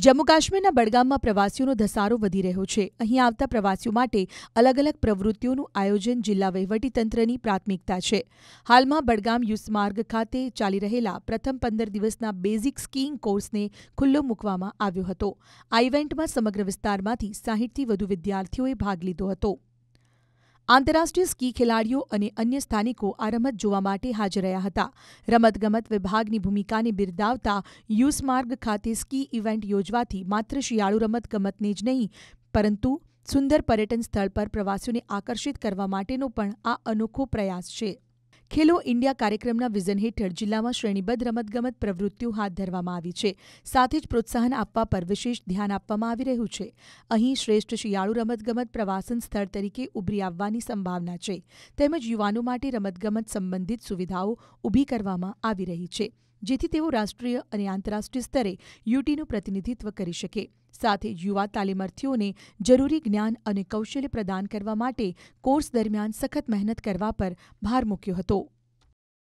જમ્મુ કાશ્મીરના બડગામમાં પ્રવાસીઓનો ધસારો વધી રહ્યો છે અહીં આવતા પ્રવાસીઓ માટે અલગ અલગ પ્રવૃત્તિઓનું આયોજન જિલ્લા વહીવટીતંત્રની પ્રાથમિકતા છે હાલમાં બડગામ યુસ ખાતે ચાલી રહેલા પ્રથમ પંદર દિવસના બેઝિક સ્કીઇંગ કોર્સને ખુલ્લો મૂકવામાં આવ્યો હતો આ ઇવેન્ટમાં સમગ્ર વિસ્તારમાંથી સાહીઠથી વધુ વિદ્યાર્થીઓએ ભાગ લીધો હતો આંતરરાષ્ટ્રીય સ્કી ખેલાડીઓ અને અન્ય સ્થાનિકો આ રમત જોવા માટે હાજર રહ્યા હતા રમતગમત વિભાગની ભૂમિકાને બિરદાવતા યુસમાર્ગ ખાતે સ્કી ઇવેન્ટ યોજવાથી માત્ર શિયાળુ રમતગમતને જ નહીં પરંતુ સુંદર પર્યટન સ્થળ પર પ્રવાસીઓને આકર્ષિત કરવા માટેનો પણ આ અનોખો પ્રયાસ છે ખેલો ઇન્ડિયા કાર્યક્રમના વિઝન હેઠળ જિલ્લામાં શ્રેણીબદ્ધ રમતગમત પ્રવૃત્તિઓ હાથ ધરવામાં આવી છે સાથે જ પ્રોત્સાહન આપવા પર વિશેષ ધ્યાન આપવામાં આવી રહ્યું છે અહીં શ્રેષ્ઠ શિયાળુ રમતગમત પ્રવાસન સ્થળ તરીકે ઉભરી આવવાની સંભાવના છે તેમજ યુવાનો માટે રમતગમત સંબંધિત સુવિધાઓ ઊભી કરવામાં આવી રહી છે જેથી તેઓ રાષ્ટ્રીય અને આંતરરાષ્ટ્રીય સ્તરે યુટીનું પ્રતિનિધિત્વ કરી શકે સાથે યુવા તાલીમાર્થીઓને જરૂરી જ્ઞાન અને કૌશલ્ય પ્રદાન કરવા માટે કોર્સ દરમિયાન સખત મહેનત કરવા પર ભાર મૂક્યો હતો